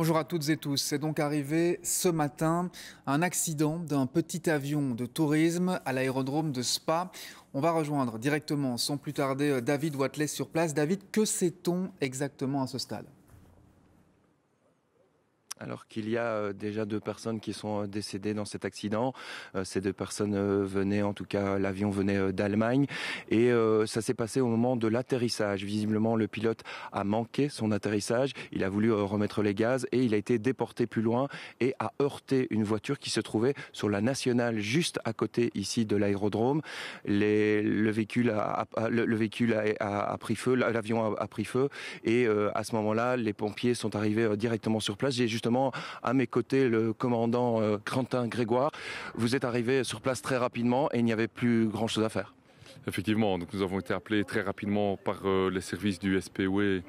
Bonjour à toutes et tous. C'est donc arrivé ce matin un accident d'un petit avion de tourisme à l'aérodrome de Spa. On va rejoindre directement, sans plus tarder, euh, David Watley sur place. David, que sait-on exactement à ce stade alors qu'il y a euh, déjà deux personnes qui sont euh, décédées dans cet accident. Euh, ces deux personnes venaient, en tout cas l'avion venait d'Allemagne, et ça s'est passé au moment de l'atterrissage. Visiblement, le pilote a manqué son atterrissage, il a voulu remettre les gaz et il a été déporté plus loin et a heurté une voiture qui se trouvait sur la nationale juste à côté ici de l'aérodrome. le véhicule a, pris feu, l'avion a, pris feu et à ce moment-là, les pompiers sont arrivés directement sur place. J'ai à mes côtés le commandant euh, Quentin Grégoire. Vous êtes arrivé sur place très rapidement et il n'y avait plus grand-chose à faire. Effectivement, nous avons été appelés très rapidement par euh, les services du SPOE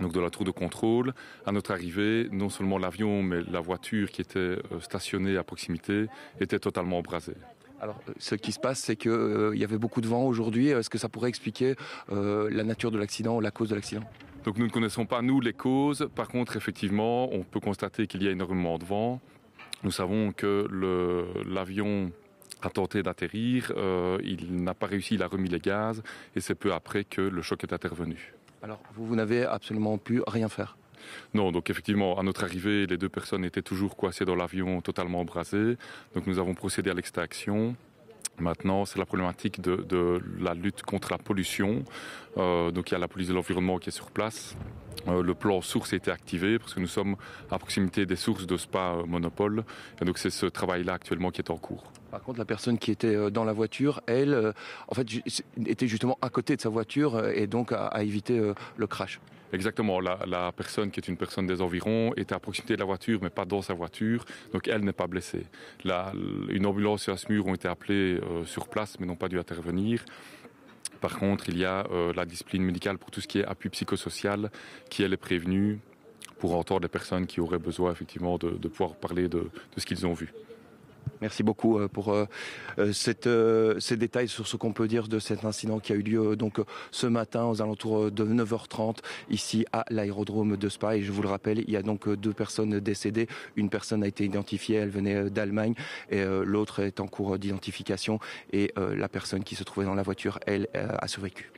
donc de la tour de contrôle. À notre arrivée, non seulement l'avion, mais la voiture qui était euh, stationnée à proximité était totalement embrasée. Alors, euh, ce qui se passe, c'est qu'il euh, y avait beaucoup de vent aujourd'hui. Est-ce que ça pourrait expliquer euh, la nature de l'accident ou la cause de l'accident Donc, nous ne connaissons pas, nous, les causes. Par contre, effectivement, on peut constater qu'il y a énormément de vent. Nous savons que l'avion a tenté d'atterrir, il n'a pas réussi, il a remis les gaz, et c'est peu après que le choc est intervenu. Alors, vous, vous n'avez absolument pu rien faire non, donc effectivement, à notre arrivée, les deux personnes étaient toujours coincées dans l'avion, totalement embrasées. Donc nous avons procédé à l'extraction. Maintenant, c'est la problématique de, la lutte contre la pollution. Euh, donc il y a la police de l'environnement qui est sur place. Euh, le plan source a été activé parce que nous sommes à proximité des sources de Spa euh, Monopole. Et donc c'est ce travail-là actuellement qui est en cours. Par contre, la personne qui était dans la voiture, elle, en fait, était justement à côté de sa voiture et donc a évité le crash. Exactement. La, personne qui est une personne des environs est à proximité de la voiture, mais pas dans sa voiture. Donc elle n'est pas blessée. une ambulance et un SMUR ont été appelés euh, sur place, mais n'ont pas dû intervenir. Par contre, il y a euh, la discipline médicale pour tout ce qui est appui psychosocial, qui elle est prévenue pour entendre les personnes qui auraient besoin effectivement de, pouvoir parler de ce qu'ils ont vu. Merci beaucoup euh, pour euh, euh, cette, ces détails sur ce qu'on peut dire de cet incident qui a eu lieu donc ce matin aux alentours de 9h30 ici à l'aérodrome de Spa. Et je vous le rappelle, il y a donc deux personnes décédées. Une personne a été identifiée, elle venait d'Allemagne, et l'autre est en cours d'identification. Et la personne qui se trouvait dans la voiture, elle, a survécu.